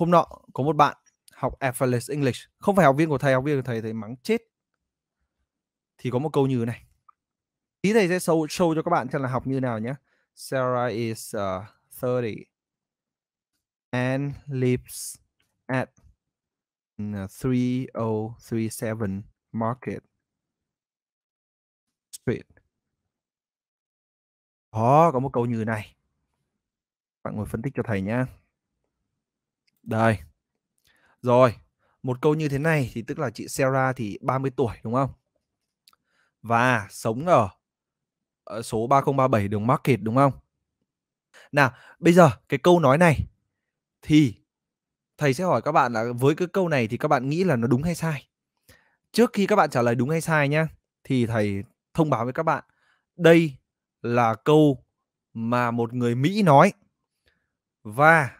hôm nọ có một bạn học effortless English không phải học viên của thầy học viên của thầy thầy mắng chết thì có một câu như này tí thầy sẽ show, show cho các bạn xem là học như nào nhé Sarah is uh, ờ, 30 and lives at 3037 ừ, Market Street. Đó, có một câu như này. Bạn ngồi phân tích cho thầy nhé. Đây. Rồi, một câu như thế này thì tức là chị Sarah thì 30 tuổi đúng không? Và sống ở, ở ờ, số 3037 đường Market đúng không? Nào, bây giờ cái câu nói này thì thầy sẽ hỏi các bạn là với cái câu này thì các bạn nghĩ là nó đúng hay sai? Trước khi các bạn trả lời đúng hay sai nhá thì thầy thông báo với các bạn đây là câu mà một người Mỹ nói và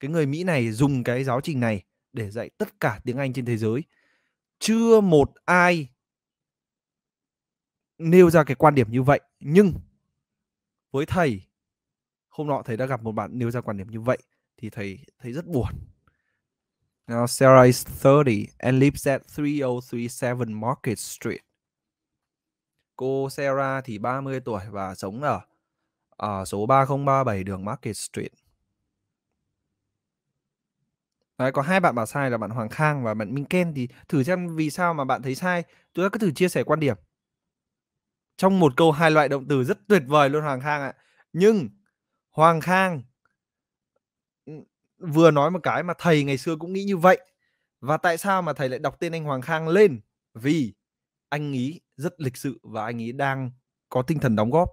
cái người Mỹ này dùng cái giáo trình này để dạy tất cả tiếng Anh trên thế giới. Chưa một ai nêu ra cái quan điểm như vậy, nhưng với thầy hôm nọ thầy đã gặp một bạn nêu ra quan điểm như vậy thì thầy thấy rất buồn. Now Sarah is 30 and lives at 3037 Market Street. Cô Sarah thì 30 tuổi và sống ở ở ờ, số 3037 đường Market Street. Đấy, có hai bạn bảo sai là bạn Hoàng Khang và bạn Minh Ken thì thử xem vì sao mà bạn thấy sai. Chúng ta cứ thử chia sẻ quan điểm. Trong một câu hai loại động từ rất tuyệt vời luôn Hoàng Khang ạ. Nhưng Hoàng Khang ừ, vừa nói một cái mà thầy ngày xưa cũng nghĩ như vậy. Và tại sao mà thầy lại đọc tên anh Hoàng Khang lên? Vì anh ý rất lịch sự và anh ý đang có tinh thần đóng góp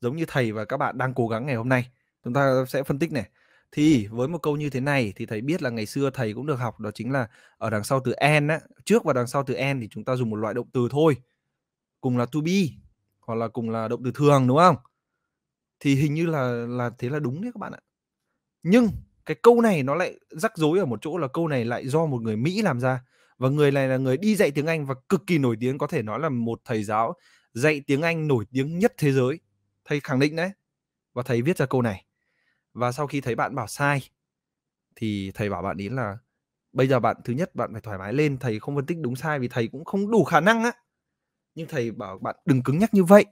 giống như thầy và các bạn đang cố gắng ngày hôm nay. Chúng ta sẽ phân tích này thì với một câu như thế này thì thầy biết là ngày xưa thầy cũng được học đó chính là ở đằng sau từ en á, trước và đằng sau từ en thì chúng ta dùng một loại động từ thôi. Cùng là to be hoặc là cùng là động từ thường đúng không? Thì hình như là là thế là đúng đấy các bạn ạ. Nhưng cái câu này nó lại rắc rối ở một chỗ là câu này lại do một người Mỹ làm ra và người này là người đi dạy tiếng Anh và cực kỳ nổi tiếng có thể nói là một thầy giáo dạy tiếng Anh nổi tiếng nhất thế giới thầy khẳng định đấy và thầy viết ra câu này và sau khi thấy bạn bảo sai thì thầy bảo bạn ý là bây giờ bạn thứ nhất bạn phải thoải mái lên thầy không phân tích đúng sai vì thầy cũng không đủ khả năng á nhưng thầy bảo bạn đừng cứng nhắc như vậy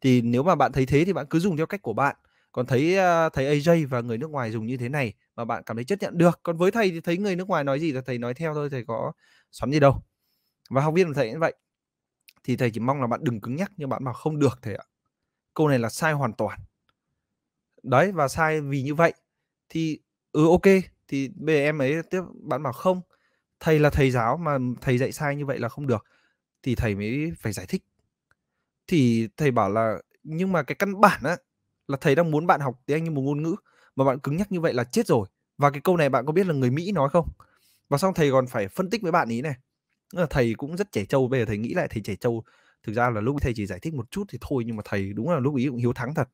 thì nếu mà bạn thấy thế thì bạn cứ dùng theo cách của bạn còn thấy à, thấy AJ và người nước ngoài dùng như thế này mà bạn cảm thấy chấp nhận được còn với thầy thì thấy người nước ngoài nói gì là thầy nói theo thôi thầy có xoắn gì đâu và học viên của thầy cũng vậy thì thầy chỉ mong là bạn đừng cứng nhắc nhưng bạn bảo không được thầy ạ câu này là sai hoàn toàn đấy và sai vì như vậy thì ừ ok thì bây giờ em ấy tiếp bạn bảo không thầy là thầy giáo mà thầy dạy sai như vậy là không được thì thầy mới phải giải thích thì thầy bảo là nhưng mà cái căn bản á là thầy đang muốn bạn học tiếng Anh như một ngôn ngữ mà bạn cứng nhắc như vậy là chết rồi và cái câu này bạn có biết là người Mỹ nói không và xong thầy còn phải phân tích với bạn ý này thầy cũng rất trẻ trâu bây giờ thầy nghĩ lại thầy trẻ trâu thực ra là lúc thầy chỉ giải thích một chút thì thôi nhưng mà thầy đúng là lúc ý cũng hiếu thắng thật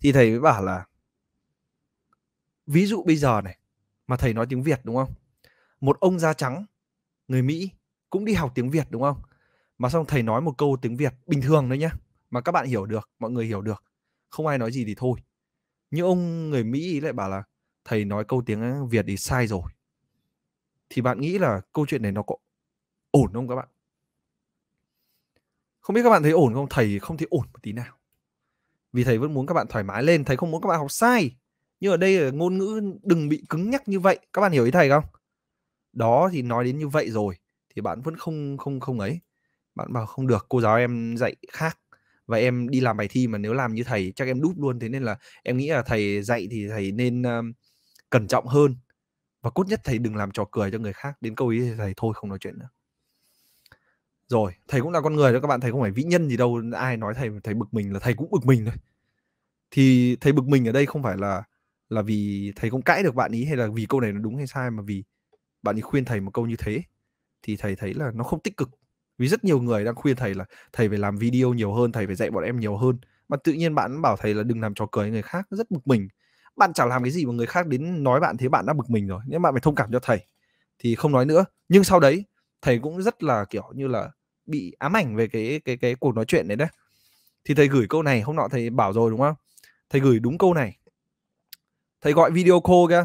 thì thầy mới bảo là ví dụ bây giờ này mà thầy nói tiếng Việt đúng không? Một ông da trắng người Mỹ cũng đi học tiếng Việt đúng không? Mà xong thầy nói một câu tiếng Việt bình thường đấy nhá, mà các bạn hiểu được, mọi người hiểu được, không ai nói gì thì thôi. Nhưng ông người Mỹ lại bảo là thầy nói câu tiếng Việt thì sai rồi. Thì bạn nghĩ là câu chuyện này nó có ổn không các bạn? Không biết các bạn thấy ổn không? Thầy không thấy ổn một tí nào vì thầy vẫn muốn các bạn thoải mái lên thầy không muốn các bạn học sai nhưng ở đây là ngôn ngữ đừng bị cứng nhắc như vậy các bạn hiểu ý thầy không đó thì nói đến như vậy rồi thì bạn vẫn không không không ấy bạn bảo không được cô giáo em dạy khác và em đi làm bài thi mà nếu làm như thầy chắc em đúp luôn thế nên là em nghĩ là thầy dạy thì thầy nên um, cẩn trọng hơn và cốt nhất thầy đừng làm trò cười cho người khác đến câu ý thì thầy thôi không nói chuyện nữa rồi thầy cũng là con người đó các bạn thầy không phải vĩ nhân gì đâu ai nói thầy thầy bực mình là thầy cũng bực mình thôi thì thầy bực mình ở đây không phải là là vì thầy không cãi được bạn ý hay là vì câu này nó đúng hay sai mà vì bạn ý khuyên thầy một câu như thế thì thầy thấy là nó không tích cực vì rất nhiều người đang khuyên thầy là thầy phải làm video nhiều hơn thầy phải dạy bọn em nhiều hơn mà tự nhiên bạn bảo thầy là đừng làm trò cười người khác rất bực mình bạn chẳng làm cái gì mà người khác đến nói bạn thế bạn đã bực mình rồi nếu bạn phải thông cảm cho thầy thì không nói nữa nhưng sau đấy thầy cũng rất là kiểu như là bị ám ảnh về cái cái cái cuộc nói chuyện đấy đấy thì thầy gửi câu này hôm nọ thầy bảo rồi đúng không thầy gửi đúng câu này thầy gọi video call kia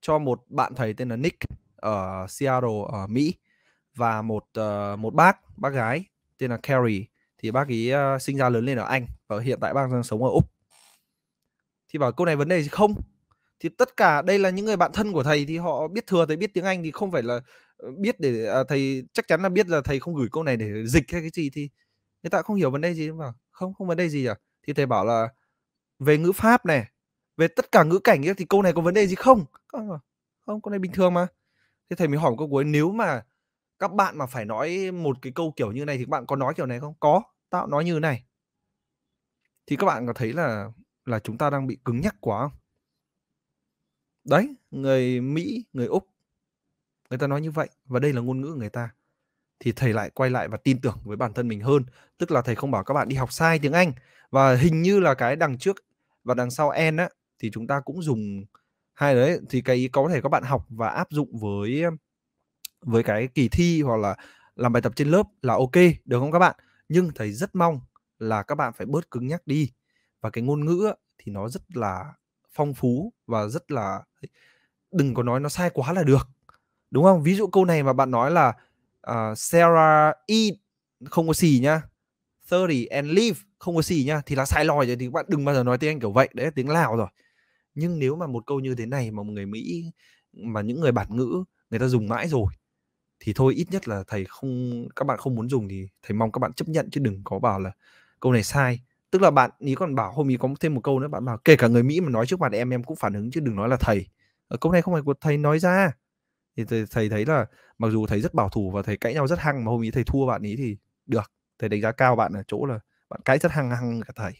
cho một bạn thầy tên là Nick ở Seattle ở Mỹ và một uh, một bác bác gái tên là Carrie thì bác ấy uh, sinh ra lớn lên ở Anh và hiện tại bác đang sống ở Úc thì bảo câu này vấn đề gì không thì tất cả đây là những người bạn thân của thầy thì họ biết thừa thầy biết tiếng Anh thì không phải là Ờ, biết để à, thầy chắc chắn là biết là thầy không gửi câu này để dịch hay cái gì thì người ta không hiểu vấn đề gì mà không không vấn đề gì à thì thầy bảo là về ngữ pháp này về tất cả ngữ cảnh ấy, thì câu này có vấn đề gì không không, không câu này bình thường mà thế thầy mới hỏi câu cuối nếu mà các bạn mà phải nói một cái câu kiểu như này thì các bạn có nói kiểu này không có tao nói như này thì các bạn có thấy là là chúng ta đang bị cứng nhắc quá không đấy người mỹ người úc người ta nói như vậy và đây là ngôn ngữ của người ta thì thầy lại quay lại và tin tưởng với bản thân mình hơn tức là thầy không bảo các bạn đi học sai tiếng Anh và hình như là cái đằng trước và đằng sau en á thì chúng ta cũng dùng hai đấy thì cái có thể các bạn học và áp dụng với với cái kỳ thi hoặc là làm bài tập trên lớp là ok được không các bạn nhưng thầy rất mong là các bạn phải bớt cứng nhắc đi và cái ngôn ngữ thì nó rất là phong phú và rất là đừng có nói nó sai quá là được đúng không ví dụ câu này mà bạn nói là uh, Sarah eat không có gì nhá 30 and leave không có gì nhá thì là sai lòi rồi thì bạn đừng bao giờ nói tiếng Anh kiểu vậy đấy tiếng Lào rồi nhưng nếu mà một câu như thế này mà một người Mỹ mà những người bản ngữ người ta dùng mãi rồi thì thôi ít nhất là thầy không các bạn không muốn dùng thì thầy mong các bạn chấp nhận chứ đừng có bảo là câu này sai tức là bạn ý còn bảo hôm ý có thêm một câu nữa bạn bảo kể cả người Mỹ mà nói trước mặt em em cũng phản ứng chứ đừng nói là thầy ờ, câu này không phải của thầy nói ra thì thầy thấy là mặc dù thầy rất bảo thủ và thầy cãi nhau rất hăng mà hôm ấy thầy thua bạn ấy thì được thầy đánh giá cao bạn ở chỗ là bạn cãi rất hăng hăng cả thầy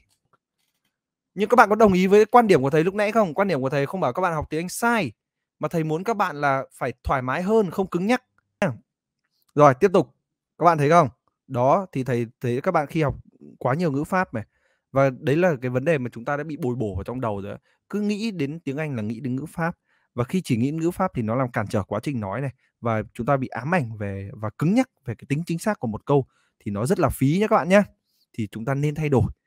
nhưng các bạn có đồng ý với quan điểm của thầy lúc nãy không quan điểm của thầy không bảo các bạn học tiếng anh sai mà thầy muốn các bạn là phải thoải mái hơn không cứng nhắc rồi tiếp tục các bạn thấy không đó thì thầy thấy các bạn khi học quá nhiều ngữ pháp này và đấy là cái vấn đề mà chúng ta đã bị bồi bổ vào trong đầu rồi cứ nghĩ đến tiếng anh là nghĩ đến ngữ pháp và khi chỉ nghĩ ngữ pháp thì nó làm cản trở quá trình nói này và chúng ta bị ám ảnh về và cứng nhắc về cái tính chính xác của một câu thì nó rất là phí nhé các bạn nhé thì chúng ta nên thay đổi